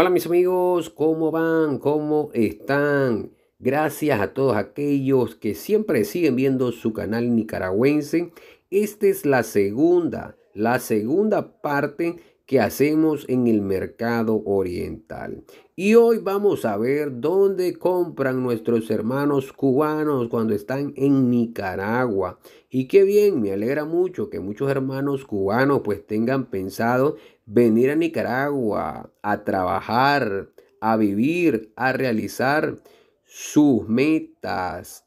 Hola mis amigos, ¿cómo van? ¿Cómo están? Gracias a todos aquellos que siempre siguen viendo su canal nicaragüense. Esta es la segunda, la segunda parte que hacemos en el mercado oriental. Y hoy vamos a ver dónde compran nuestros hermanos cubanos cuando están en Nicaragua. Y qué bien, me alegra mucho que muchos hermanos cubanos pues tengan pensado venir a Nicaragua a trabajar, a vivir, a realizar sus metas,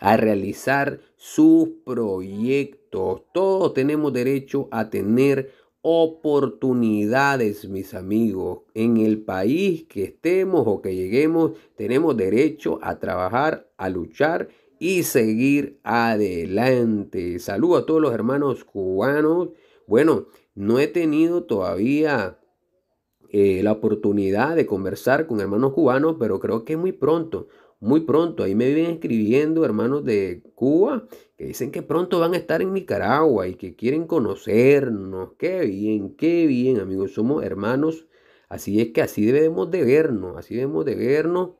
a realizar sus proyectos. Todos tenemos derecho a tener oportunidades, mis amigos. En el país que estemos o que lleguemos, tenemos derecho a trabajar, a luchar y seguir adelante. Saludo a todos los hermanos cubanos bueno, no he tenido todavía eh, la oportunidad de conversar con hermanos cubanos, pero creo que es muy pronto, muy pronto. Ahí me vienen escribiendo hermanos de Cuba que dicen que pronto van a estar en Nicaragua y que quieren conocernos. Qué bien, qué bien, amigos. Somos hermanos. Así es que así debemos de vernos, así debemos de vernos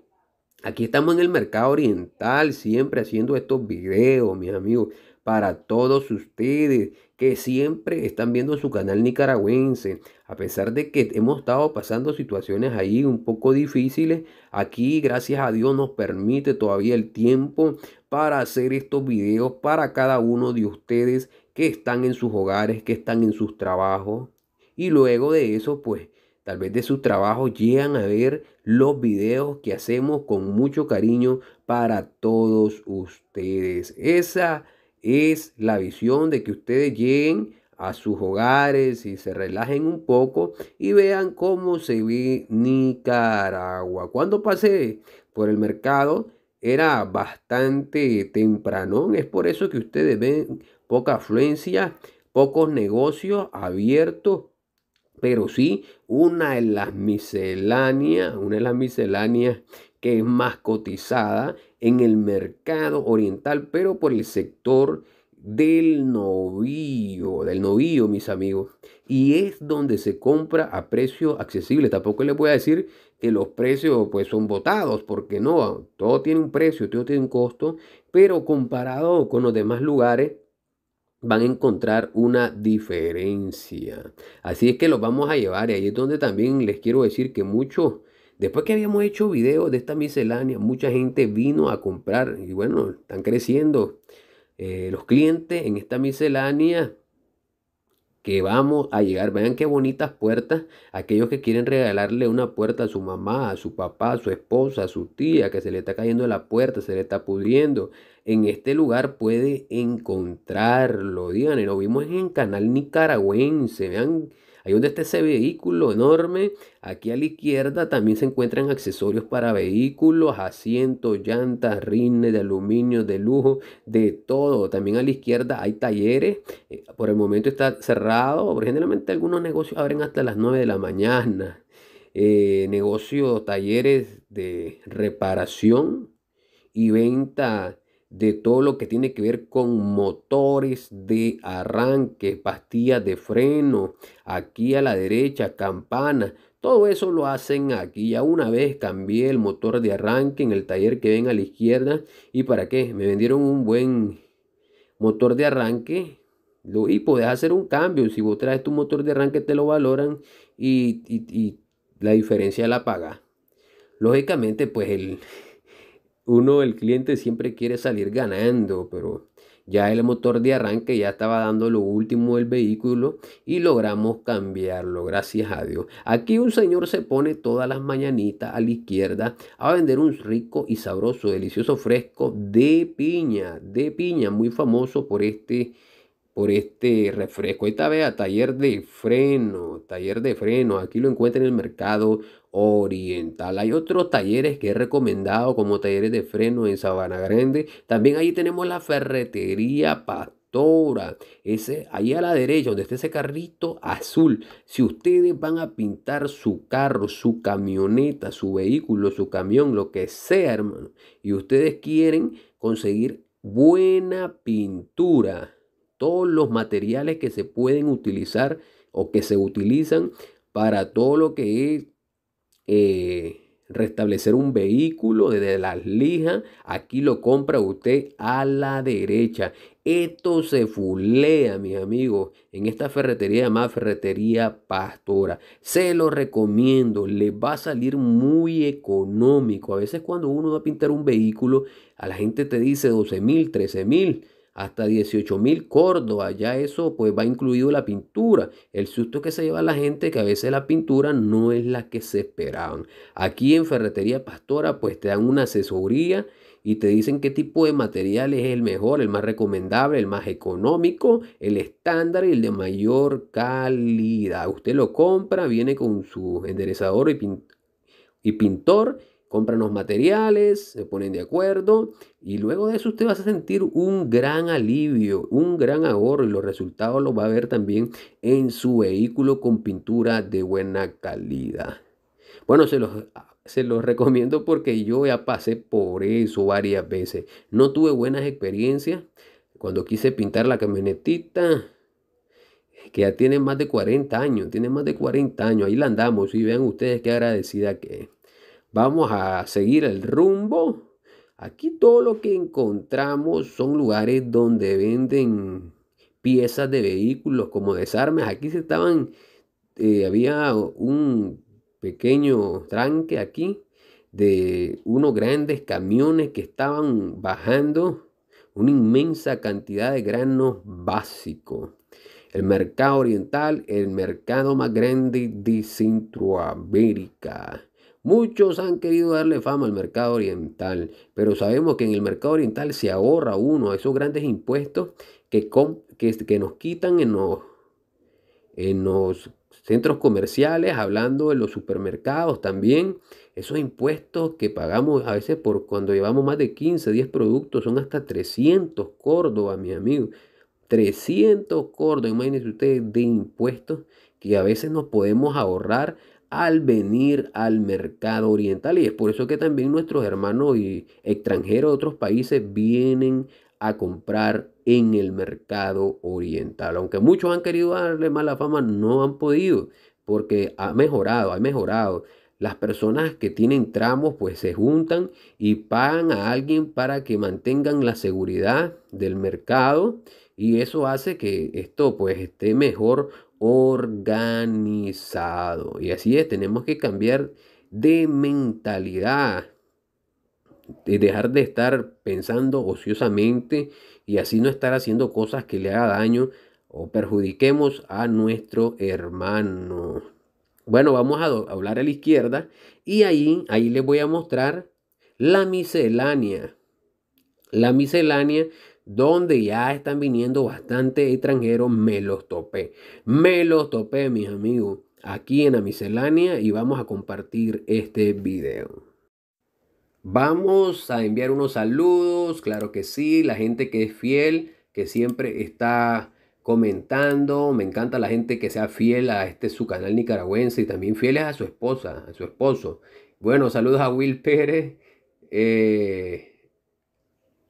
Aquí estamos en el mercado oriental, siempre haciendo estos videos, mis amigos, para todos ustedes que siempre están viendo su canal nicaragüense. A pesar de que hemos estado pasando situaciones ahí un poco difíciles, aquí gracias a Dios nos permite todavía el tiempo para hacer estos videos para cada uno de ustedes que están en sus hogares, que están en sus trabajos. Y luego de eso, pues tal vez de su trabajo, llegan a ver los videos que hacemos con mucho cariño para todos ustedes. Esa es la visión de que ustedes lleguen a sus hogares y se relajen un poco y vean cómo se ve Nicaragua. Cuando pasé por el mercado era bastante temprano, es por eso que ustedes ven poca afluencia, pocos negocios abiertos pero sí una de las misceláneas, una de las misceláneas que es más cotizada en el mercado oriental, pero por el sector del novillo, del novillo, mis amigos. Y es donde se compra a precio accesible. Tampoco les voy a decir que los precios pues son votados, porque no, todo tiene un precio, todo tiene un costo, pero comparado con los demás lugares, van a encontrar una diferencia. Así es que los vamos a llevar y ahí es donde también les quiero decir que mucho después que habíamos hecho videos de esta miscelánea, mucha gente vino a comprar y bueno, están creciendo eh, los clientes en esta miscelánea que vamos a llegar. Vean qué bonitas puertas. Aquellos que quieren regalarle una puerta a su mamá, a su papá, a su esposa, a su tía, que se le está cayendo la puerta, se le está pudriendo. En este lugar puede encontrarlo. Díganme, lo vimos en canal nicaragüense. Vean Ahí donde está ese vehículo enorme, aquí a la izquierda también se encuentran accesorios para vehículos, asientos, llantas, rines de aluminio, de lujo, de todo. También a la izquierda hay talleres. Eh, por el momento está cerrado. Generalmente algunos negocios abren hasta las 9 de la mañana. Eh, negocios, talleres de reparación y venta de todo lo que tiene que ver con motores de arranque, pastillas de freno, aquí a la derecha, campana. Todo eso lo hacen aquí. Ya una vez cambié el motor de arranque en el taller que ven a la izquierda. ¿Y para qué? Me vendieron un buen motor de arranque. Y podés hacer un cambio. Si vos traes tu motor de arranque te lo valoran y, la diferencia la paga Lógicamente pues el, uno, el cliente siempre quiere salir ganando, pero ya el motor de arranque ya estaba dando lo último del vehículo y logramos cambiarlo, gracias a Dios. Aquí un señor se pone todas las mañanitas a la izquierda a vender un rico y sabroso, delicioso fresco de piña, de piña, muy famoso por este por este refresco. Esta vez a taller de freno, taller de freno. Aquí lo encuentran en el mercado oriental. Hay otros talleres que he recomendado como talleres de freno en Sabana Grande. También ahí tenemos la ferretería Pastora. Ese, ahí a la derecha, donde está ese carrito azul. Si ustedes van a pintar su carro, su camioneta, su vehículo, su camión, lo que sea, hermano, y ustedes quieren conseguir buena pintura todos los materiales que se pueden utilizar o que se utilizan para todo lo que es eh, restablecer un vehículo desde las lijas. Aquí lo compra usted a la derecha. Esto se fulea, mis amigos, en esta ferretería llamada Ferretería Pastora. Se lo recomiendo, le va a salir muy económico. A veces cuando uno va a pintar un vehículo, a la gente te dice 12 mil, 13 mil hasta 18 mil córdoba Ya eso pues va incluido la pintura. El susto que se lleva la gente que a veces la pintura no es la que se esperaban. Aquí en Ferretería Pastora pues te dan una asesoría y te dicen qué tipo de material es el mejor, el más recomendable, el más económico, el estándar y el de mayor calidad. Usted lo compra, viene con su enderezador y pintor compran los materiales, se ponen de acuerdo y luego de eso usted va a sentir un gran alivio, un gran ahorro y los resultados los va a ver también en su vehículo con pintura de buena calidad. Bueno, se los, se los recomiendo porque yo ya pasé por eso varias veces. No tuve buenas experiencias cuando quise pintar la camionetita que ya tiene más de 40 años, tiene más de 40 años, ahí la andamos y vean ustedes qué agradecida que es. Vamos a seguir el rumbo. Aquí todo lo que encontramos son lugares donde venden piezas de vehículos como desarmes. Aquí se estaban, eh, había un pequeño tranque aquí de unos grandes camiones que estaban bajando una inmensa cantidad de granos básicos. El mercado oriental, el mercado más grande de Centroamérica. Muchos han querido darle fama al mercado oriental, pero sabemos que en el mercado oriental se ahorra uno a esos grandes impuestos que, que, nos quitan en los, en los centros comerciales, hablando de los supermercados también. Esos impuestos que pagamos a veces por cuando llevamos más de 15, 10 productos son hasta 300 Córdoba, mi amigo. 300 Córdoba, imagínense ustedes, de impuestos que a veces nos podemos ahorrar al venir al mercado oriental. Y es por eso que también nuestros hermanos y extranjeros de otros países vienen a comprar en el mercado oriental. Aunque muchos han querido darle mala fama, no han podido, porque ha mejorado, ha mejorado. Las personas que tienen tramos pues se juntan y pagan a alguien para que mantengan la seguridad del mercado y eso hace que esto pues esté mejor organizado. Y así es, tenemos que cambiar de mentalidad, de dejar de estar pensando ociosamente y así no estar haciendo cosas que le haga daño o perjudiquemos a nuestro hermano. Bueno, vamos a hablar a la izquierda y ahí, ahí les voy a mostrar la miscelánea. La miscelánea donde ya están viniendo bastante extranjeros, me los topé. Me los topé, mis amigos, aquí en la miscelánea y vamos a compartir este video. Vamos a enviar unos saludos, claro que sí, la gente que es fiel, que siempre está comentando. Me encanta la gente que sea fiel a este su canal nicaragüense y también fieles a su esposa, a su esposo. Bueno, saludos a Will Pérez. Eh,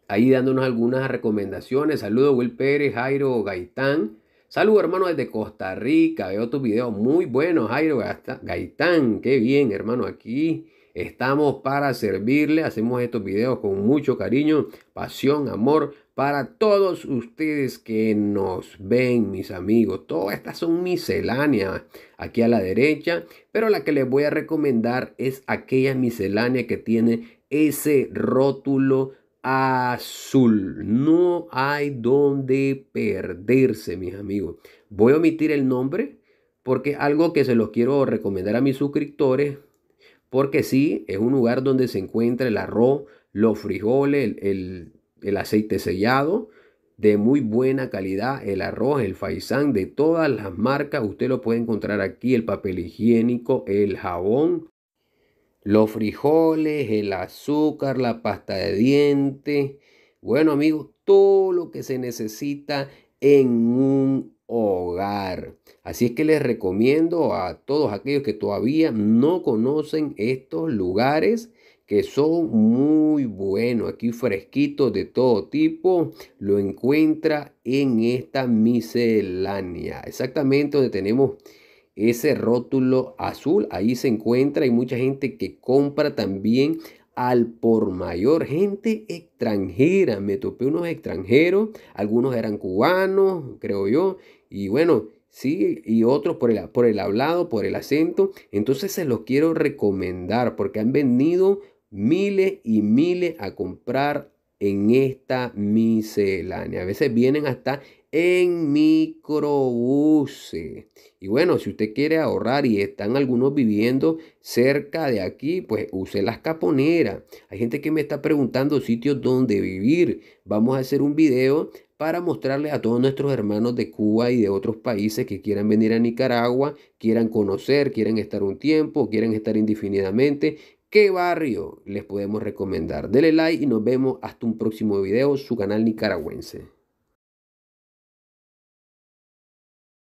ahí dándonos algunas recomendaciones. Saludos Will Pérez, Jairo Gaitán. Saludos hermano desde Costa Rica. Veo tus videos muy buenos, Jairo Gaitán. Qué bien, hermano, aquí. Estamos para servirle, hacemos estos videos con mucho cariño, pasión, amor para todos ustedes que nos ven, mis amigos. Todas estas son misceláneas aquí a la derecha, pero la que les voy a recomendar es aquella miscelánea que tiene ese rótulo azul. No hay donde perderse, mis amigos. Voy a omitir el nombre porque algo que se los quiero recomendar a mis suscriptores, porque sí, es un lugar donde se encuentra el arroz, los frijoles, el, el aceite sellado, de muy buena calidad, el arroz, el faisán, de todas las marcas, usted lo puede encontrar aquí, el papel higiénico, el jabón, los frijoles, el azúcar, la pasta de dientes. Bueno, amigos, todo lo que se necesita en un hogar. Así es que les recomiendo a todos aquellos que todavía no conocen estos lugares que son muy buenos. Aquí fresquitos de todo tipo. Lo encuentra en esta miscelánea. Exactamente donde tenemos ese rótulo azul. Ahí se encuentra, hay mucha gente que compra también al por mayor, gente extranjera. Me topé unos extranjeros, algunos eran cubanos, creo yo, y bueno, sí, y otros por el, por el hablado, por el acento. Entonces se los quiero recomendar porque han venido miles y miles a comprar en esta miscelánea. A veces vienen hasta en microbuses. Y bueno, si usted quiere ahorrar y están algunos viviendo cerca de aquí, pues use las caponeras. Hay gente que me está preguntando sitios donde vivir. Vamos a hacer un video para mostrarle a todos nuestros hermanos de Cuba y de otros países que quieran venir a Nicaragua, quieran conocer, quieran estar un tiempo, quieran estar indefinidamente, qué barrio les podemos recomendar. Dele like y nos vemos hasta un próximo video, su canal nicaragüense.